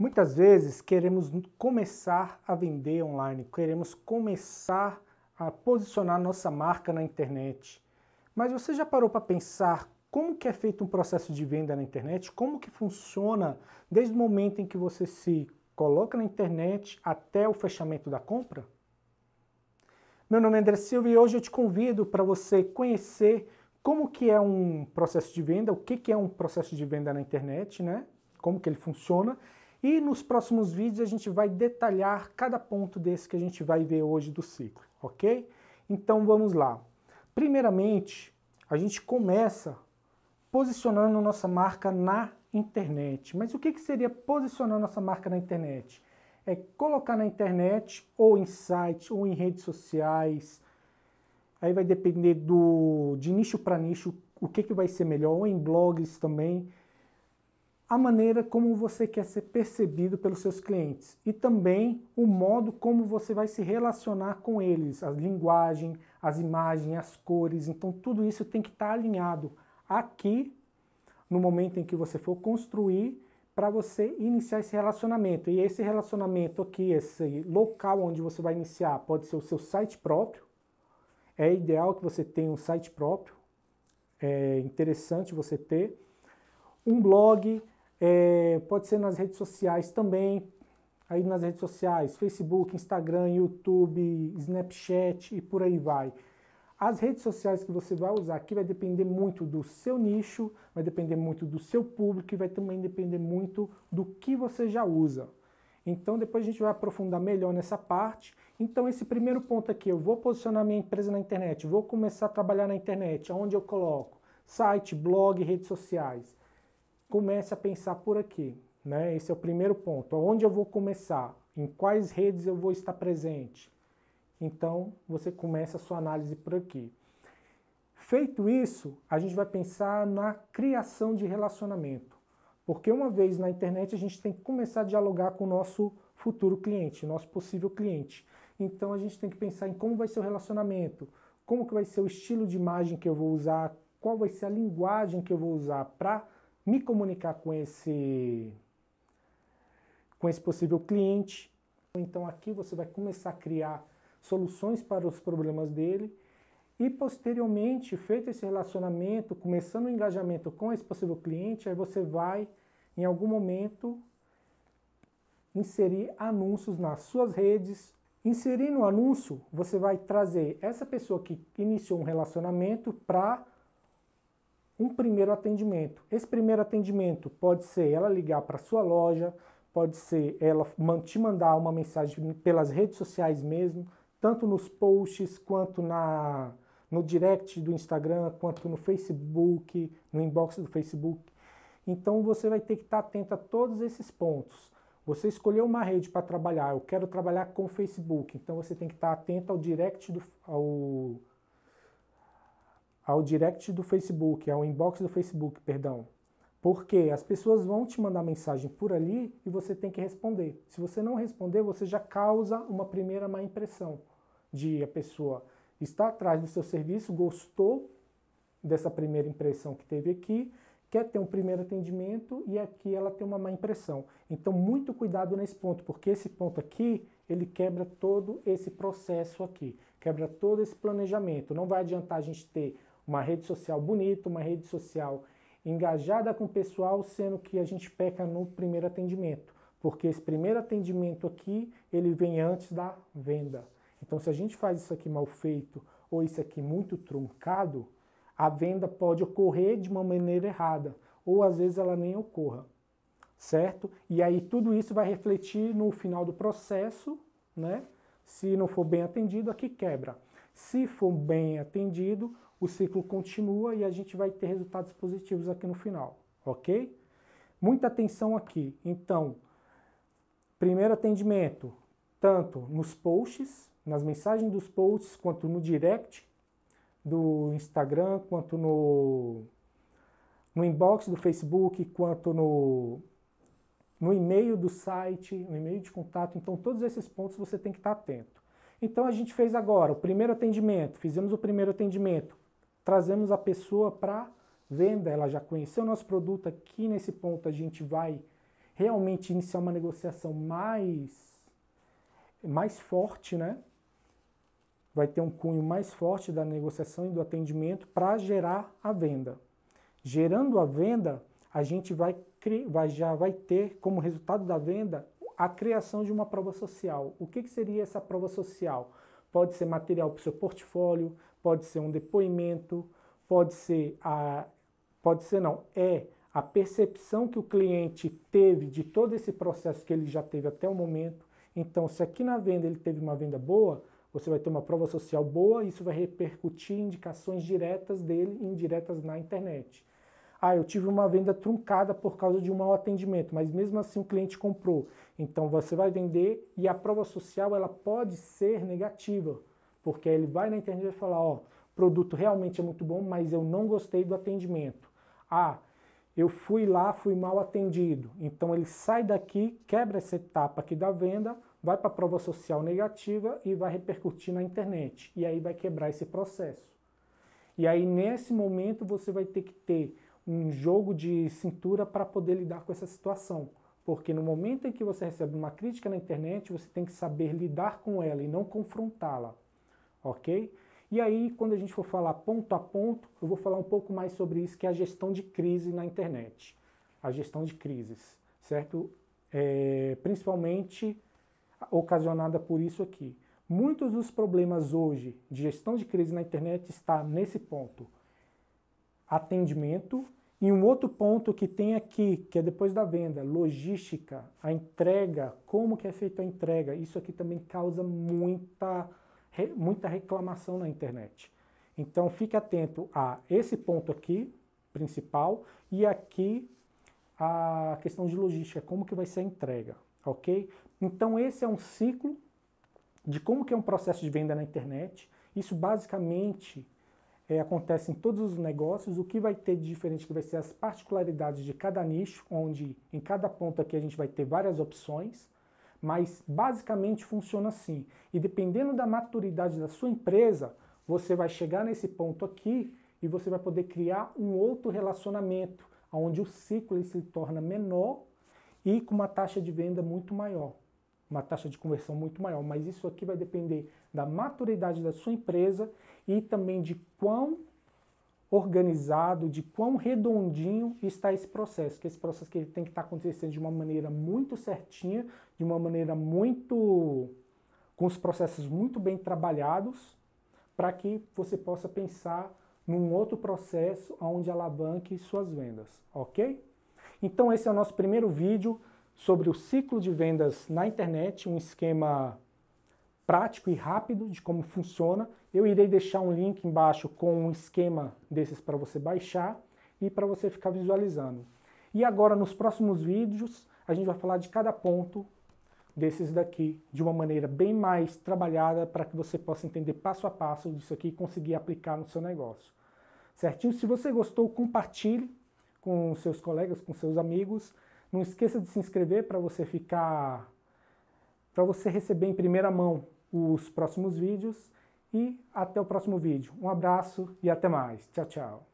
Muitas vezes queremos começar a vender online, queremos começar a posicionar nossa marca na internet. Mas você já parou para pensar como que é feito um processo de venda na internet? Como que funciona desde o momento em que você se coloca na internet até o fechamento da compra? Meu nome é André Silva e hoje eu te convido para você conhecer como que é um processo de venda, o que, que é um processo de venda na internet, né? Como que ele funciona e nos próximos vídeos a gente vai detalhar cada ponto desse que a gente vai ver hoje do ciclo, ok? Então vamos lá. Primeiramente, a gente começa posicionando nossa marca na internet. Mas o que, que seria posicionar nossa marca na internet? É colocar na internet ou em site ou em redes sociais. Aí vai depender do de nicho para nicho o que, que vai ser melhor, ou em blogs também a maneira como você quer ser percebido pelos seus clientes e também o modo como você vai se relacionar com eles, a linguagem, as imagens, as cores. Então, tudo isso tem que estar tá alinhado aqui no momento em que você for construir para você iniciar esse relacionamento. E esse relacionamento aqui, esse local onde você vai iniciar, pode ser o seu site próprio. É ideal que você tenha um site próprio. É interessante você ter um blog, é, pode ser nas redes sociais também. Aí nas redes sociais, Facebook, Instagram, YouTube, Snapchat e por aí vai. As redes sociais que você vai usar aqui vai depender muito do seu nicho, vai depender muito do seu público e vai também depender muito do que você já usa. Então depois a gente vai aprofundar melhor nessa parte. Então esse primeiro ponto aqui, eu vou posicionar minha empresa na internet, vou começar a trabalhar na internet, aonde eu coloco site, blog, redes sociais comece a pensar por aqui. Né? Esse é o primeiro ponto. Onde eu vou começar? Em quais redes eu vou estar presente? Então, você começa a sua análise por aqui. Feito isso, a gente vai pensar na criação de relacionamento. Porque uma vez na internet, a gente tem que começar a dialogar com o nosso futuro cliente, nosso possível cliente. Então, a gente tem que pensar em como vai ser o relacionamento, como que vai ser o estilo de imagem que eu vou usar, qual vai ser a linguagem que eu vou usar para me comunicar com esse com esse possível cliente. Então aqui você vai começar a criar soluções para os problemas dele e posteriormente, feito esse relacionamento, começando o engajamento com esse possível cliente, aí você vai em algum momento inserir anúncios nas suas redes. Inserindo o anúncio, você vai trazer essa pessoa que iniciou um relacionamento para um primeiro atendimento. Esse primeiro atendimento pode ser ela ligar para sua loja, pode ser ela te mandar uma mensagem pelas redes sociais mesmo, tanto nos posts quanto na no direct do Instagram, quanto no Facebook, no inbox do Facebook. Então você vai ter que estar tá atento a todos esses pontos. Você escolheu uma rede para trabalhar, eu quero trabalhar com o Facebook, então você tem que estar tá atento ao direct do ao ao direct do Facebook, ao inbox do Facebook, perdão. Porque as pessoas vão te mandar mensagem por ali e você tem que responder. Se você não responder, você já causa uma primeira má impressão de a pessoa está atrás do seu serviço, gostou dessa primeira impressão que teve aqui, quer ter um primeiro atendimento e aqui ela tem uma má impressão. Então muito cuidado nesse ponto, porque esse ponto aqui, ele quebra todo esse processo aqui, quebra todo esse planejamento. Não vai adiantar a gente ter uma rede social bonita, uma rede social engajada com o pessoal, sendo que a gente peca no primeiro atendimento, porque esse primeiro atendimento aqui, ele vem antes da venda. Então, se a gente faz isso aqui mal feito ou isso aqui muito truncado, a venda pode ocorrer de uma maneira errada, ou às vezes ela nem ocorra, certo? E aí tudo isso vai refletir no final do processo, né? Se não for bem atendido, aqui quebra. Se for bem atendido, o ciclo continua e a gente vai ter resultados positivos aqui no final, ok? Muita atenção aqui. Então, primeiro atendimento, tanto nos posts, nas mensagens dos posts, quanto no direct do Instagram, quanto no, no inbox do Facebook, quanto no, no e-mail do site, no e-mail de contato. Então, todos esses pontos você tem que estar atento. Então, a gente fez agora o primeiro atendimento, fizemos o primeiro atendimento, trazemos a pessoa para venda, ela já conheceu o nosso produto. Aqui nesse ponto, a gente vai realmente iniciar uma negociação mais, mais forte, né? Vai ter um cunho mais forte da negociação e do atendimento para gerar a venda. Gerando a venda, a gente vai, vai, já vai ter como resultado da venda a criação de uma prova social. O que, que seria essa prova social? Pode ser material para o seu portfólio, pode ser um depoimento, pode ser a. Pode ser não, é a percepção que o cliente teve de todo esse processo que ele já teve até o momento. Então, se aqui na venda ele teve uma venda boa, você vai ter uma prova social boa, isso vai repercutir em indicações diretas dele e indiretas na internet. Ah, eu tive uma venda truncada por causa de um mau atendimento, mas mesmo assim o cliente comprou. Então você vai vender e a prova social ela pode ser negativa, porque ele vai na internet e vai falar, ó, produto realmente é muito bom, mas eu não gostei do atendimento. Ah, eu fui lá, fui mal atendido. Então ele sai daqui, quebra essa etapa aqui da venda, vai para a prova social negativa e vai repercutir na internet. E aí vai quebrar esse processo. E aí nesse momento você vai ter que ter um jogo de cintura para poder lidar com essa situação. Porque no momento em que você recebe uma crítica na internet, você tem que saber lidar com ela e não confrontá-la, ok? E aí, quando a gente for falar ponto a ponto, eu vou falar um pouco mais sobre isso, que é a gestão de crise na internet. A gestão de crises, certo? É, principalmente ocasionada por isso aqui. Muitos dos problemas hoje de gestão de crise na internet está nesse ponto. Atendimento e um outro ponto que tem aqui, que é depois da venda, logística, a entrega, como que é feita a entrega. Isso aqui também causa muita, muita reclamação na internet. Então fique atento a esse ponto aqui, principal, e aqui a questão de logística, como que vai ser a entrega, ok? Então esse é um ciclo de como que é um processo de venda na internet. Isso basicamente é, acontece em todos os negócios, o que vai ter de diferente que vai ser as particularidades de cada nicho, onde em cada ponto aqui a gente vai ter várias opções, mas basicamente funciona assim. E dependendo da maturidade da sua empresa, você vai chegar nesse ponto aqui e você vai poder criar um outro relacionamento, onde o ciclo se torna menor e com uma taxa de venda muito maior uma taxa de conversão muito maior, mas isso aqui vai depender da maturidade da sua empresa e também de quão organizado, de quão redondinho está esse processo, que esse processo que ele tem que estar tá acontecendo de uma maneira muito certinha, de uma maneira muito com os processos muito bem trabalhados, para que você possa pensar num outro processo onde alavanque suas vendas, ok? Então esse é o nosso primeiro vídeo sobre o ciclo de vendas na internet, um esquema prático e rápido de como funciona. Eu irei deixar um link embaixo com um esquema desses para você baixar e para você ficar visualizando. E agora, nos próximos vídeos, a gente vai falar de cada ponto desses daqui de uma maneira bem mais trabalhada para que você possa entender passo a passo disso aqui e conseguir aplicar no seu negócio. Certinho? Se você gostou, compartilhe com seus colegas, com seus amigos. Não esqueça de se inscrever para você ficar para você receber em primeira mão os próximos vídeos e até o próximo vídeo. Um abraço e até mais. Tchau, tchau.